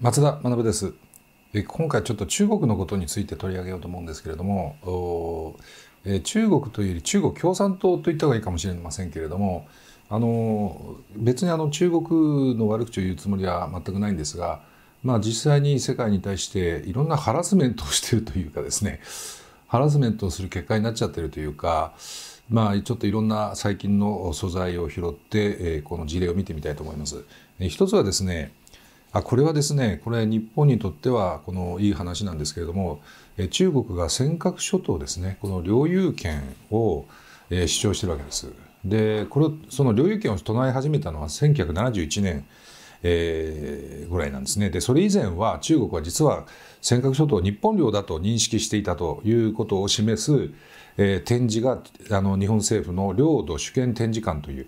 松田学です今回ちょっと中国のことについて取り上げようと思うんですけれども、え中国というより中国共産党と言った方がいいかもしれませんけれどもあの別にあの中国の悪口を言うつもりは全くないんですが、まあ、実際に世界に対していろんなハラスメントをしているというかですねハラスメントをする結果になっちゃってるというか、まあ、ちょっといろんな最近の素材を拾って、えこの事例を見てみたいと思います。一つはですねあこれはですねこれ日本にとってはこのいい話なんですけれども中国が尖閣諸島ですねこの領有権を主張してるわけです。でこれその領有権を唱え始めたのは1971年、えー、ぐらいなんですねでそれ以前は中国は実は尖閣諸島を日本領だと認識していたということを示す、えー、展示があの日本政府の領土主権展示館という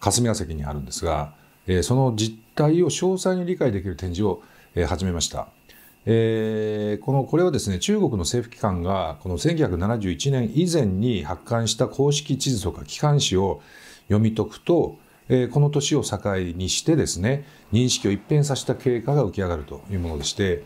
霞が関にあるんですがその実態を詳細に理解できる展示を、始めました。このこれはですね中国の政府機関がこの1971年以前に発刊した公式地図とか機関紙を読み解くと、この年を境にしてですね認識を一変させた経過が浮き上がるというものでして、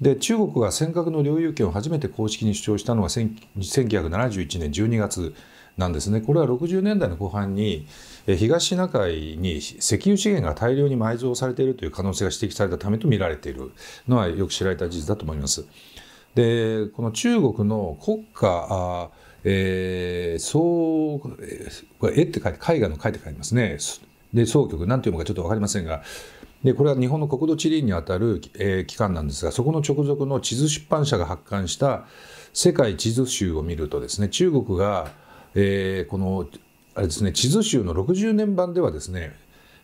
で中国が尖閣の領有権を初めて公式に主張したのは1971年12月なんですねこれは60年代の後半に東シナ海に石油資源が大量に埋蔵されているという可能性が指摘されたためと見られているのはよく知られた事実だと思います。でこの中国の国家えー、総これ絵って書いて絵画の書いて書いてますねで総局んていうのかちょっと分かりませんがでこれは日本の国土地理院にあたる、えー、機関なんですがそこの直属の地図出版社が発刊した世界地図集を見るとですね中国が、えー、このあれですね地図集の60年版ではですね、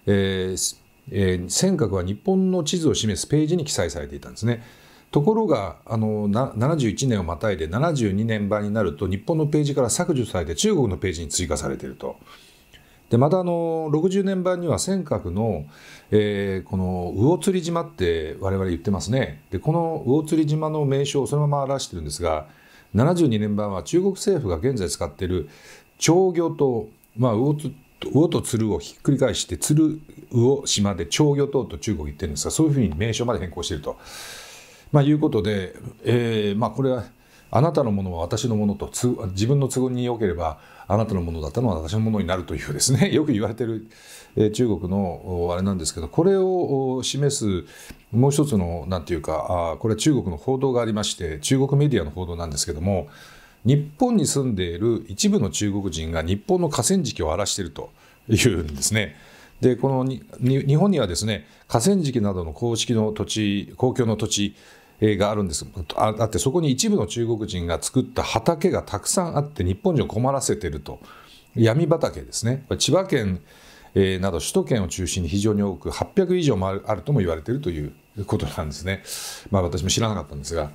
えーえー、尖閣は日本の地図を示すページに記載されていたんですね。ところがあのな71年をまたいで72年版になると日本のページから削除されて中国のページに追加されていると。でまたあの60年版には尖閣の、えー、この魚釣島って我々言ってますねでこの魚釣島の名称をそのまま表してるんですが72年版は中国政府が現在使っている長魚島まあ魚、魚と鶴をひっくり返して鶴魚島で長魚島と中国言ってるんですがそういうふうに名称まで変更していると、まあ、いうことで、えーまあ、これはあなたのものは私のものと自分の都合によければあなたのものだったのは私のものになるというですね よく言われてる、中国のあれなんですけどこれを示すもう一つの何て言うかこれは中国の報道がありまして中国メディアの報道なんですけども日本に住んでいる一部の中国人が日本の河川敷を荒らしているというんですね。でこの日本にはですね河川敷などの公式の土地公共の土地があるんですあってそこに一部の中国人が作った畑がたくさんあって日本人を困らせてると闇畑ですね千葉県など首都圏を中心に非常に多く800以上もあるとも言われているということなんですね、まあ、私も知らなかったんですが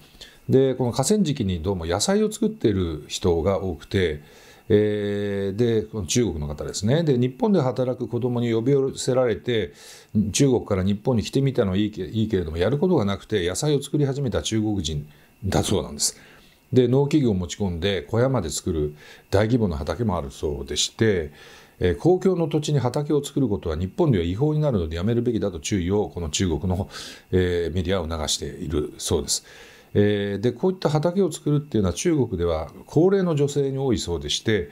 でこの河川敷にどうも野菜を作っている人が多くてえー、で中国の方ですねで日本で働く子どもに呼び寄せられて中国から日本に来てみたのはいいけいいけれどもやることがなくて野菜を作り始めた中国人だそうなんです。で農機具を持ち込んで小屋まで作る大規模な畑もあるそうでして、えー、公共の土地に畑を作ることは日本では違法になるのでやめるべきだと注意をこの中国の、えー、メディアを流しているそうです。えー、でこういった畑を作るっていうのは中国では高齢の女性に多いそうでして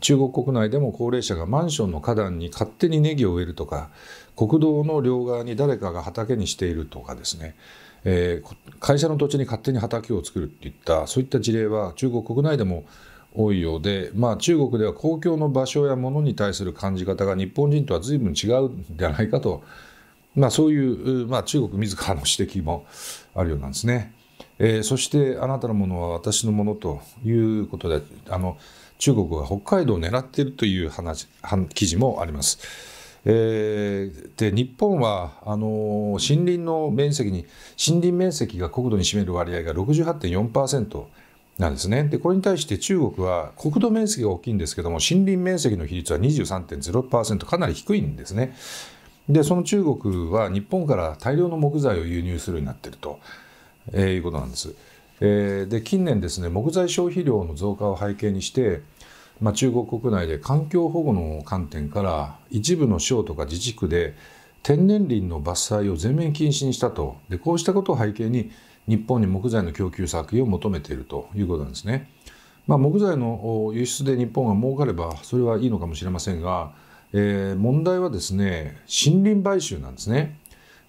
中国国内でも高齢者がマンションの花壇に勝手にネギを植えるとか国道の両側に誰かが畑にしているとかですね、えー、会社の土地に勝手に畑を作るっていったそういった事例は中国国内でも多いようで、まあ、中国では公共の場所やものに対する感じ方が日本人とは随分違うんじゃないかと、まあ、そういう、まあ、中国自らの指摘もあるようなんですね。えー、そしてあなたのものは私のものということであの中国が北海道を狙っているという話記事もあります。えー、で日本はあのー、森林の面積に森林面積が国土に占める割合が68.4%なんですねでこれに対して中国は国土面積が大きいんですけども森林面積の比率は23.0%かなり低いんですねでその中国は日本から大量の木材を輸入するようになっていると。えー、いうことなんです。えー、で近年ですね木材消費量の増加を背景にして、まあ、中国国内で環境保護の観点から一部の省とか自治区で天然林の伐採を全面禁止にしたとでこうしたことを背景に日本に木材の供給減を求めているということなんですね。まあ、木材の輸出で日本が儲かればそれはいいのかもしれませんが、えー、問題はですね森林買収なんですね。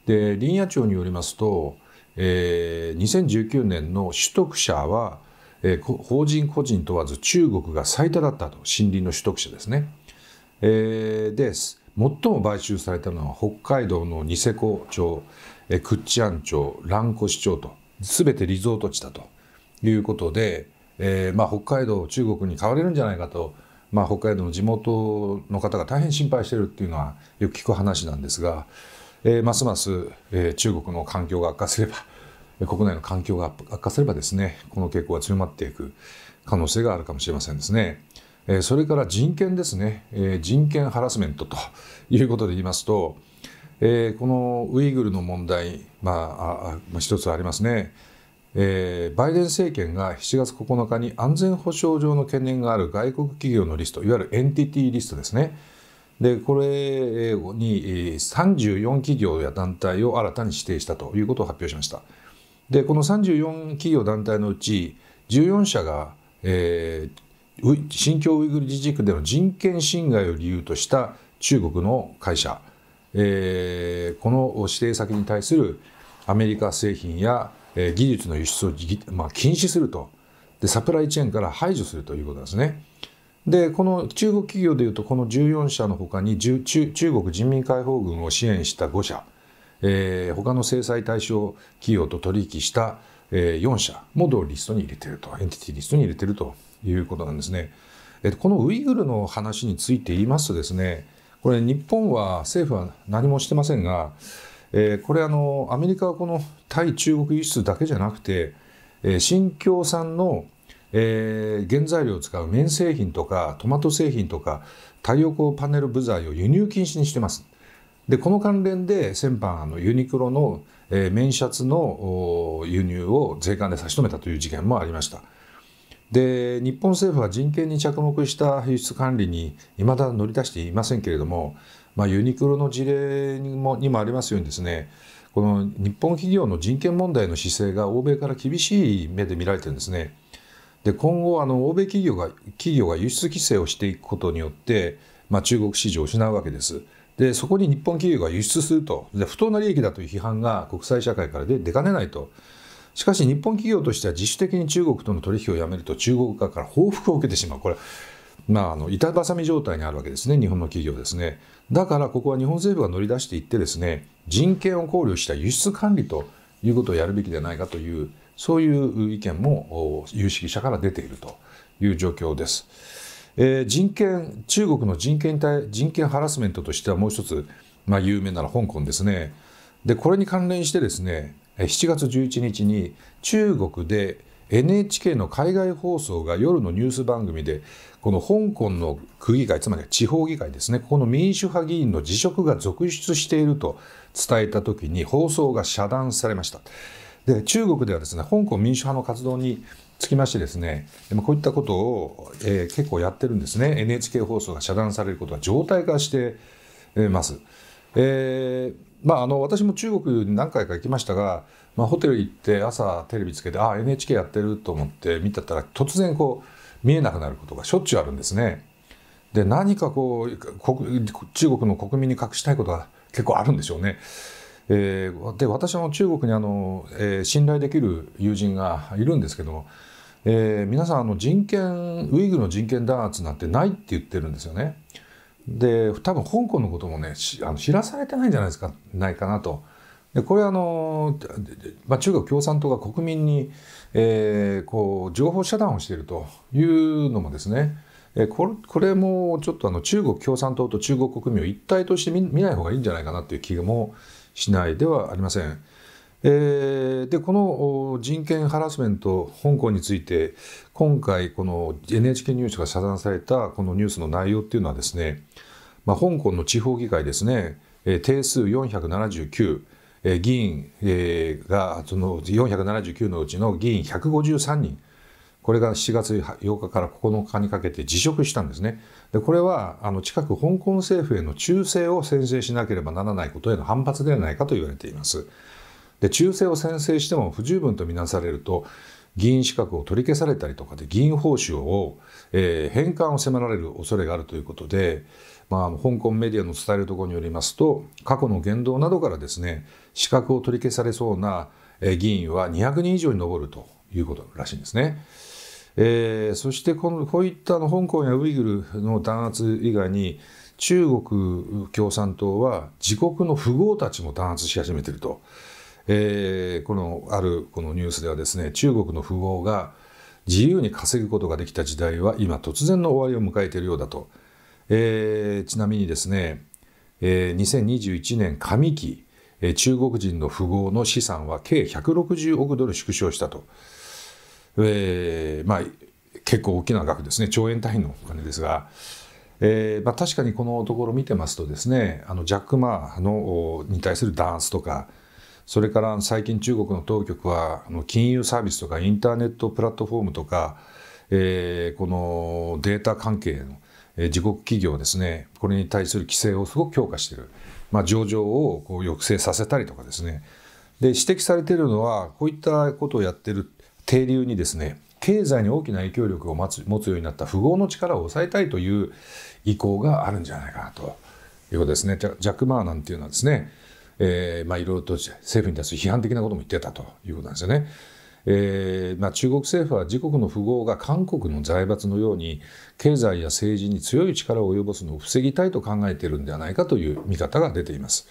で林野庁によりますとえー、2019年の取得者は、えー、法人個人問わず中国が最多だったと森林の取得者ですね。えー、で最も買収されたのは北海道のニセコ町、えー、チア安町蘭越町と全てリゾート地だということで、えーまあ、北海道中国に買われるんじゃないかと、まあ、北海道の地元の方が大変心配してるっていうのはよく聞く話なんですが。えー、ますます、えー、中国の環境が悪化すれば 国内の環境が悪化すればですねこの傾向が強まっていく可能性があるかもしれませんですね。えー、それから人権ですね、えー、人権ハラスメントということで言いますと、えー、このウイグルの問題、まあ、あ一つありますね、えー、バイデン政権が7月9日に安全保障上の懸念がある外国企業のリストいわゆるエンティティリストですねでこれに34企業や団体を新たに指定したということを発表しましたでこの34企業団体のうち14社が、えー、新疆ウイグル自治区での人権侵害を理由とした中国の会社、えー、この指定先に対するアメリカ製品や技術の輸出を、まあ、禁止するとでサプライチェーンから排除するということなんですね。でこの中国企業でいうとこの14社のほかに中国人民解放軍を支援した5社、えー、他の制裁対象企業と取引した、えー、4社も同リストに入れてるとエンティティリストに入れてるということなんですね。えー、このウイグルの話について言いますとですねこれ日本は政府は何もしてませんが、えー、これあのアメリカはこの対中国輸出だけじゃなくて、えー、新疆産のえー、原材料を使う綿製品とかトマト製品とか太陽光パネル部材を輸入禁止にしてます。でこの関連で先般あのユニクロの、えー、綿シャツの輸入を税関で差し止めたという事件もありました。で日本政府は人権に着目した輸出管理にいまだ乗り出していませんけれども、まあ、ユニクロの事例にもにもありますようにですねこの日本企業の人権問題の姿勢が欧米から厳しい目で見られてるんですね。で今後あの欧米企業が企業が輸出規制をしていくことによって、まあ、中国市場を失うわけです。でそこに日本企業が輸出するとで不当な利益だという批判が国際社会から出かねないとしかし日本企業としては自主的に中国との取引をやめると中国側から報復を受けてしまうこれまあ、あの板挟み状態にあるわけですね、日本の企業ですね。だからここは日本政府が乗り出していって、ですね人権を考慮した輸出管理ということをやるべきではないかという、そういう意見も有識者から出ているという状況です。えー、人権中国の人権対人権ハラスメントとしてはもう一つ、まあ、有名なのは香港ですね。でこれに関連してですね7月11日に中国で NHK の海外放送が夜のニュース番組でこの香港の区議会つまり地方議会ですねここの民主派議員の辞職が続出していると伝えた時に放送が遮断されました。で中国ではですね香港民主派の活動につきましてですねこういったことを、えー、結構やってるんですね NHK 放送が遮断されることは常態化してます。えー、まあ、あの私も中国に何回か行きましたが、まあ、ホテル行って朝テレビつけてああ NHK やってると思って見てたら突然こう見えなくなることがしょっちゅうあるんですね。で何かこう中国の国民に隠したいことが結構あるんでしょうね。えー、で私も中国にあの、えー、信頼できる友人がいるんですけども、えー、皆さんあの人権ウイグルの人権弾圧なんてないって言ってるんですよね。で多分香港のこともねあの知らされてないんじゃないですかないかなと。でこれあの、まあ、中国共産党が国民に、えー、こう情報遮断をしているというのもですねこれこれもちょっとあの中国共産党と中国国民を一体として見見ない方がいいんじゃないかなという気もしないではありません。えー、でこの人権ハラスメント香港について今回この NHK ニュースが遮断されたこのニュースの内容っていうのはですね、まあ、香港の地方議会ですね、定数479、えー、議員、えー、がその479のうちの議員153人これが7月8日から9日にかけて辞職したんですね。でこれはあの近く香港政府への忠誠を宣誓しなければならないことへの反発ではないかと言われています。で忠誠を宣誓しても不十分とみなされると議員資格を取り消されたりとかで議員報酬を、えー、返還を迫られる恐れがあるということで、まあ、香港メディアの伝えるところによりますと過去の言動などからですね資格を取り消されそうな議員は200人以上に上るということらしいんですね。えー、そしてこのこういったの香港やウイグルの弾圧以外に中国共産党は自国の富豪たちも弾圧し始めていると、えー、このあるこのニュースではですね中国の富豪が自由に稼ぐことができた時代は今突然の終わりを迎えているようだと、えー、ちなみにですね、えー、2021年上期中国人の富豪の資産は計160億ドル縮小したと。えー、まあ、結構大きな額ですね、兆円単位のお金ですが、えーまあ、確かにこのところ見てますとですね、あのジャック・マーのに対する弾圧とか、それから最近中国の当局はあの金融サービスとかインターネットプラットフォームとか、えー、このデータ関係の、え自国企業ですねこれに対する規制をすごく強化している、まあ、上場をこう抑制させたりとかですねで指摘されているのはこういったことをやってる停留にですね経済に大きな影響力を持つ持つようになった富豪の力を抑えたいという意向があるんじゃないかなということですね。ジャック・マーなんていうのはですね、えまあ、いろいろと政府に対する批判的なことも言ってたということなんですよね。えーまあ、中国政府は自国の富豪が韓国の財閥のように経済や政治に強い力を及ぼすのを防ぎたいと考えているんではないかという見方が出ています。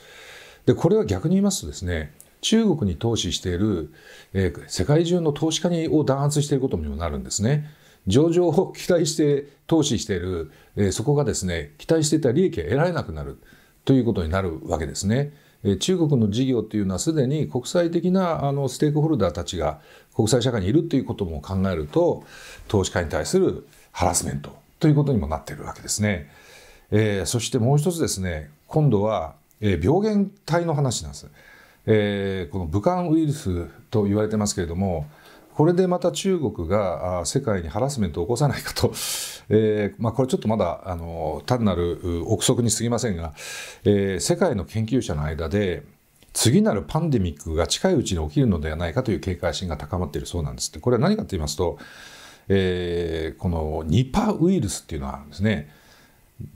でこれは逆に言いますとですね中国に投資している、えー、世界中の投資家にを弾圧していることにもなるんですね。上場を期待して投資している、えー、そこがですね、期待していた利益が得られなくなるということになるわけですね。え中国の事業っていうのはすでに国際的なあのステークホルダーたちが国際社会にいるということも考えると投資家に対するハラスメントということにもなっているわけですね。えー、そしてもう一つですね今度は、え病原体の話なんです。えー、この武漢ウイルスと言われてますけれどもこれでまた中国が世界にハラスメントを起こさないかと、えーまあ、これちょっとまだあの単なる憶測にすぎませんが、えー、世界の研究者の間で次なるパンデミックが近いうちに起きるのではないかという警戒心が高まっているそうなんですってこれは何かと言いますと、えー、このニパウイルスっていうのがあるんですね。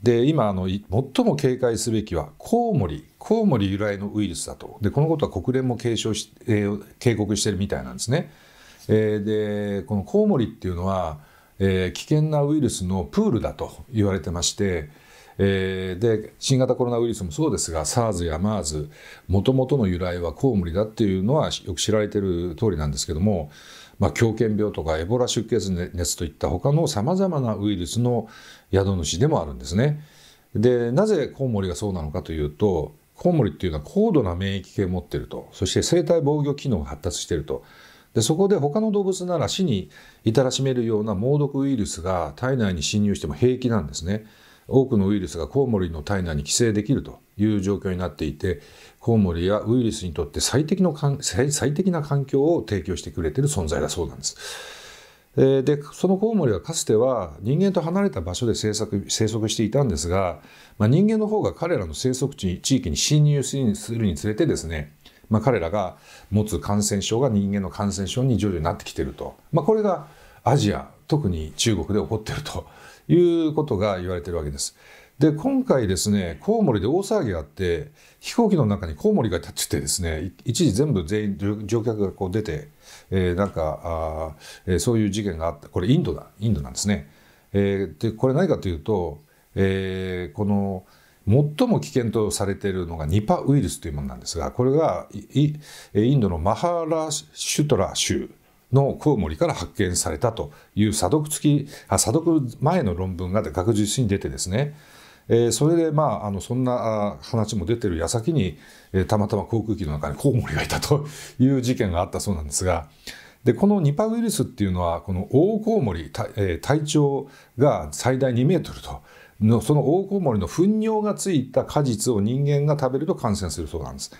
で今あの最も警戒すべきはコウモリコウモリ由来のウイルスだとでこのことは国連も警鐘し、えー、警告してるみたいなんですね。えー、でこのコウモリっていうのは、えー、危険なウイルスのプールだと言われてまして、えー、で新型コロナウイルスもそうですが SARS や MERS もともとの由来はコウモリだっていうのはよく知られてる通りなんですけどもまあ、狂犬病とかエボラ出血熱といった他のさまざまなウイルスの宿主でもあるんですね。でなぜコウモリがそうなのかというとコウモリっていうのは高度な免疫系を持ってるとそして生体防御機能が発達してるとでそこで他の動物なら死に至らしめるような猛毒ウイルスが体内に侵入しても平気なんですね多くのウイルスがコウモリの体内に寄生できるという状況になっていてコウモリやウイルスにとって最適のかん最最適な環境を提供してくれてる存在だそうなんです。でそのコウモリはかつては人間と離れた場所で生息生息していたんですが、まあ、人間の方が彼らの生息地地域に侵入するにつれてですねまあ、彼らが持つ感染症が人間の感染症に徐々になってきてると、まあ、これがアジア特に中国で起こってるということが言われてるわけです。で今回ですねコウモリで大騒ぎがあって飛行機の中にコウモリが立っててですね一時全部全員乗客がこう出て、えー、なんかあ、えー、そういう事件があったこれインドだインドなんですね。えー、でこれ何かというと、えー、この最も危険とされているのがニパウイルスというものなんですがこれがインドのマハラシュトラ州のコウモリから発見されたという査読付きあ査読前の論文が学術に出てですねえー、それでまああのそんな話も出てる矢先に、えー、たまたま航空機の中にコウモリがいたという事件があったそうなんですが。でこのニパウイルスっていうのはこのオオコウモリ、えー、体長が最大2メートルとのそのオオコウモリの糞尿がついた果実を人間が食べると感染するそうなんです。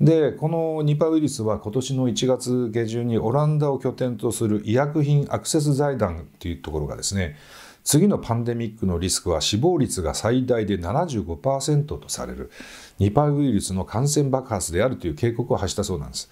でこのニパウイルスは今年の1月下旬にオランダを拠点とする医薬品アクセス財団というところがですね次のパンデミックのリスクは死亡率が最大で75%とされるニパウイルスの感染爆発であるという警告を発したそうなんです。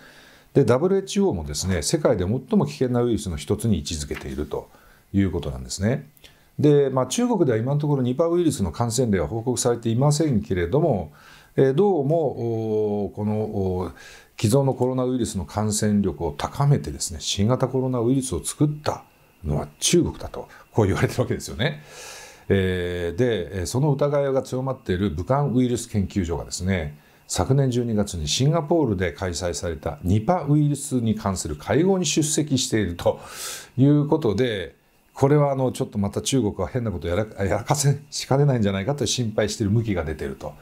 で WHO もですね世界で最も危険なウイルスの一つに位置づけているということなんですね。で、まあ、中国では今のところニパウイルスの感染例は報告されていませんけれども、えどうもこの既存のコロナウイルスの感染力を高めてですね新型コロナウイルスを作ったのは中国だとこう言われてるわけですよね。えー、でその疑いが強まっている武漢ウイルス研究所がですね昨年12月にシンガポールで開催されたニパウイルスに関する会合に出席しているということでこれはあのちょっとまた中国は変なことをやらかせしかねないんじゃないかと心配している向きが出ていると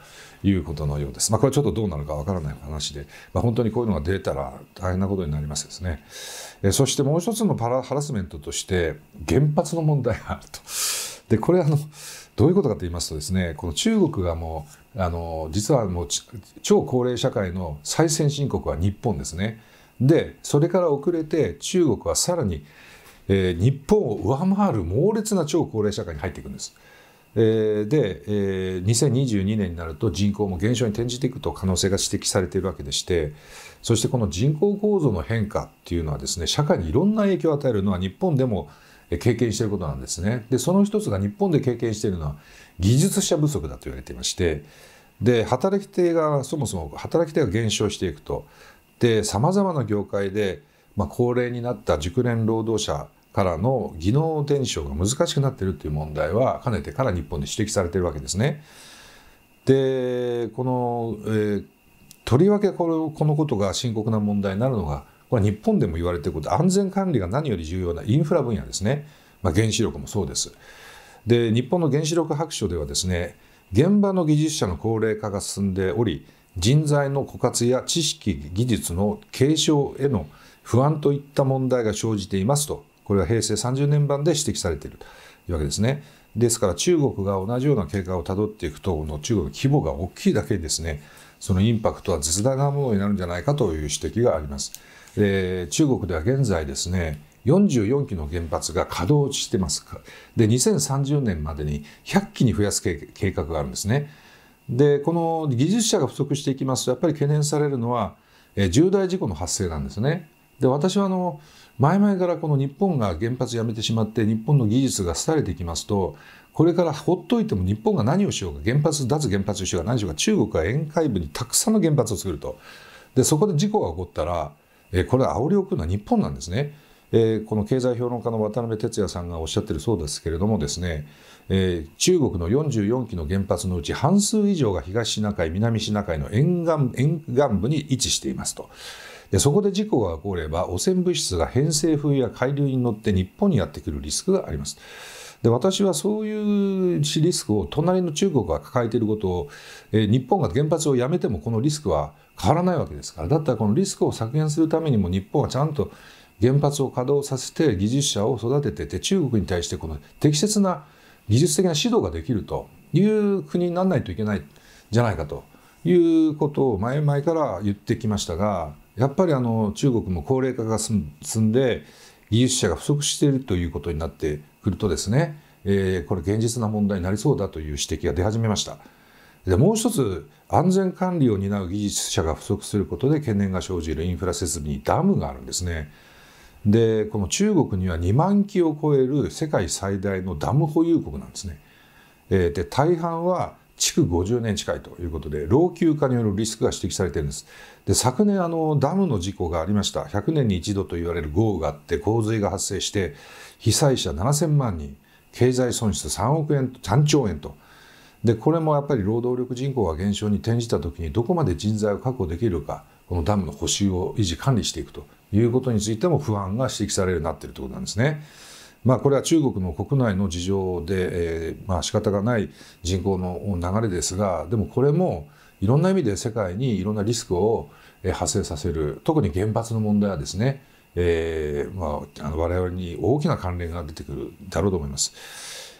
いうことのようです。まあ、これはちょっとどうなるかわからない話で、まあ、本当にこういうのが出たら大変なことになりますですね。えそしてもう一つのパラハラスメントとして原発の問題があると。でこれあのどういうことかと言いますとですねこの中国がもうあの実はもう超高齢社会の最先進国は日本ですね。でそれから遅れて中国はさらに、えー、日本を上回る猛烈な超高齢社会に入っていくんです。で、え2022年になると人口も減少に転じていくと可能性が指摘されているわけでしてそしてこの人口構造の変化っていうのはですね社会にいろんな影響を与えるのは日本でも経験していることなんですね。でその一つが日本で経験しているのは技術者不足だと言われていましてで働き手がそもそも働き手が減少していくとでさまざまな業界で、まあ、高齢になった熟練労働者からの技能伝承が難しくなっているという問題はかねてから日本で指摘されているわけですね。でこの、えー、とりわけこのこのことが深刻な問題になるのがこれ日本でも言われていること安全管理が何より重要なインフラ分野ですね、まあ、原子力もそうです。で日本の原子力白書ではですね現場の技術者の高齢化が進んでおり人材の枯渇や知識技術の継承への不安といった問題が生じていますとこれは平成30年版で指摘されているというわけですね。ですから中国が同じような経過をたどっていくとの中国の規模が大きいだけにですねそのインパクトは絶大なものになるんじゃないかという指摘があります。えー、中国では現在ですね44基の原発が稼働してますで2030年までに100基に増やす計画があるんですね。でこの技術者が不足していきますとやっぱり懸念されるのは、えー、重大事故の発生なんですね。で私はあの前々からこの日本が原発やめてしまって日本の技術が廃れていきますとこれからほっといても日本が何をしようか原発脱原発しようか何しようか中国は沿海部にたくさんの原発を作るとでそこで事故が起こったら、これは煽りを食うのは日本なんですね。えこの経済評論家の渡辺哲也さんがおっしゃってるそうですけれどもですね、え中国の44基の原発のうち半数以上が東シナ海南シナ海の沿岸沿岸部に位置していますと。でそこで事故が起これば汚染物質が偏西風や海流に乗って日本にやってくるリスクがあります。で私はそういうリスクを隣の中国が抱えていることを、え日本が原発をやめてもこのリスクは変わらないわけですからだったらこのリスクを削減するためにも日本はちゃんと原発を稼働させて技術者を育ててて中国に対してこの適切な技術的な指導ができるという国にならないといけないじゃないかということを前々から言ってきましたがやっぱりあの中国も高齢化が進んで技術者が不足しているということになってくるとですね、えー、これ現実な問題になりそうだという指摘が出始めました。でもう一つ安全管理を担う技術者が不足することで懸念が生じるインフラ設備にダムがあるんですね。でこの中国には2万基を超える世界最大のダム保有国なんですね。えで大半は築50年近いということで老朽化によるリスクが指摘されているんですで昨年あのダムの事故がありました100年に一度と言われる豪雨があって洪水が発生して被災者7000万人経済損失3億円3兆円とでこれもやっぱり労働力人口が減少に転じた時にどこまで人材を確保できるかこのダムの補修を維持管理していくということについても不安が指摘されるようになっているということなんですね。まあ、これは中国の国内の事情で、えー、まあ仕方がない人口の流れですがでもこれもいろんな意味で世界にいろんなリスクを発生させる特に原発の問題はですね、えーまあ、の我々に大きな関連が出てくるだろうと思います。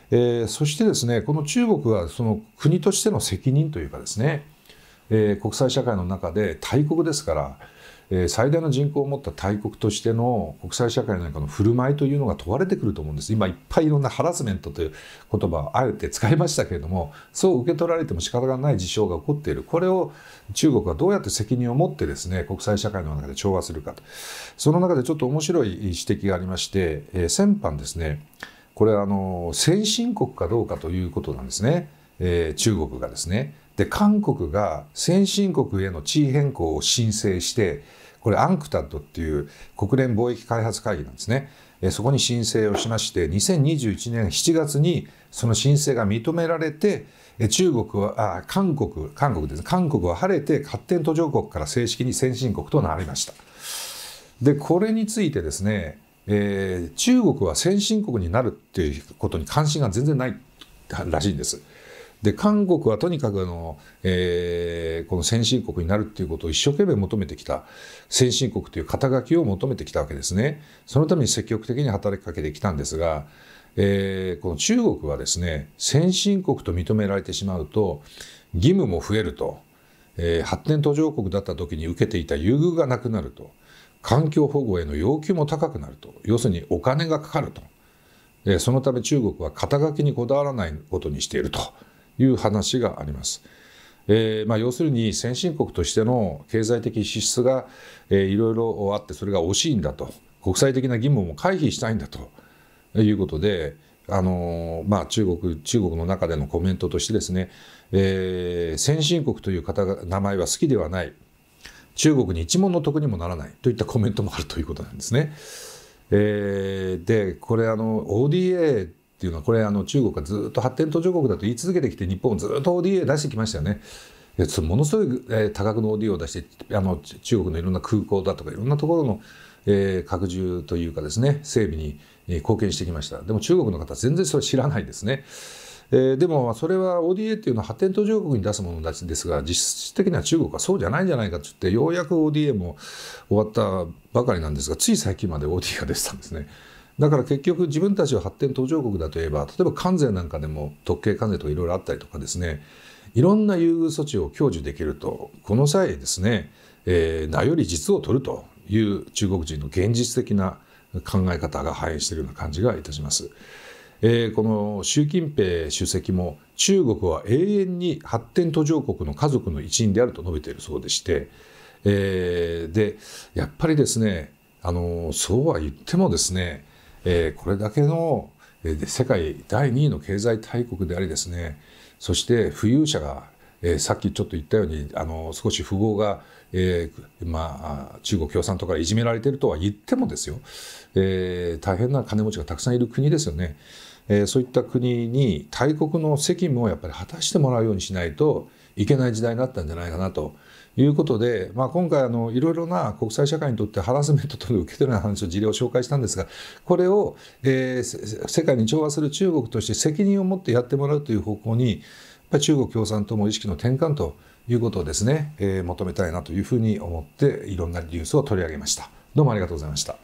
えー、そしてですねこの中国はその国としての責任というかですね、えー、国際社会の中で大国ですからえ最大の人口を持った大国としての国際社会なんかの振る舞いというのが問われてくると思うんです今いっぱいいろんなハラスメントという言葉をあえて使いましたけれどもそう受け取られても仕方がない事象が起こっているこれを中国はどうやって責任を持ってですね国際社会の中で調和するかとその中でちょっと面白い指摘がありまして、え先般ですねこれはあの先進国かどうかということなんですね、え中国がですね。で韓国が先進国への地位変更を申請してこれアンクタッドっていう国連貿易開発会議なんですねそこに申請をしまして2021年7月にその申請が認められて中国はあ韓国韓国です韓国は晴れて発展途上国から正式に先進国となりましたでこれについてですね、えー、中国は先進国になるっていうことに関心が全然ないらしいんですで韓国はとにかくあの、えー、この先進国になるっていうことを一生懸命求めてきた先進国という肩書きを求めてきたわけですねそのために積極的に働きかけてきたんですが、えー、この中国はですね先進国と認められてしまうと義務も増えると、えー、発展途上国だった時に受けていた優遇がなくなると環境保護への要求も高くなると要するにお金がかかると。そのため中国は肩書きにこだわらないことにしていると。いう話があります。えーまあ、要するに先進国としての経済的支出が、えー、いろいろあってそれが惜しいんだと国際的な義務も回避したいんだということで、あのー、まあ、中国中国の中でのコメントとしてですね、えー、先進国という方が名前は好きではない中国に一文の得にもならないといったコメントもあるということなんですね。えー、でこれあの ODA っていうのはこれあの中国がずっと発展途上国だと言い続けてきて日本もずっと ODA 出してきましたよね。ものすごい、え多額の ODA を出してあの中国のいろんな空港だとかいろんなところの、えー、拡充というかですね整備に、え貢献してきましたでも中国の方全然それ知らないですね、えー、でもそれは ODA っていうのは発展途上国に出すものたちですが実質的には中国はそうじゃないんじゃないかっいってようやく ODA も終わったばかりなんですがつい最近まで ODA が出てたんですね。だから結局自分たちは発展途上国だといえば例えば関税なんかでも特権関税とかいろいろあったりとかですねいろんな優遇措置を享受できるとこの際ですね、えー、名より実を取るという中国人の現実的な考え方が反映しているような感じがいたします。えー、この習近平主席も中国は永遠に発展途上国の家族の一員であると述べているそうでして、えー、でやっぱりですねあのそうは言ってもですねえー、これだけの、えー、世界第2位の経済大国でありですねそして富裕者が、えー、さっきちょっと言ったようにあの少し富豪が、えー、まあ、中国共産党からいじめられてるとは言ってもですよ、えー、大変な金持ちがたくさんいる国ですよね。えー、そういった国に大国の責務をやっぱり果たしてもらうようにしないといけない時代になったんじゃないかなということで、まあ、今回あの、いろいろな国際社会にとってハラスメントという受け取りの話を事例を紹介したんですが、これを、えー、世界に調和する中国として責任を持ってやってもらうという方向に、やっぱり中国共産党も意識の転換ということをですね、えー、求めたいなというふうに思って、いろんなニュースを取り上げました。どうもありがとうございました。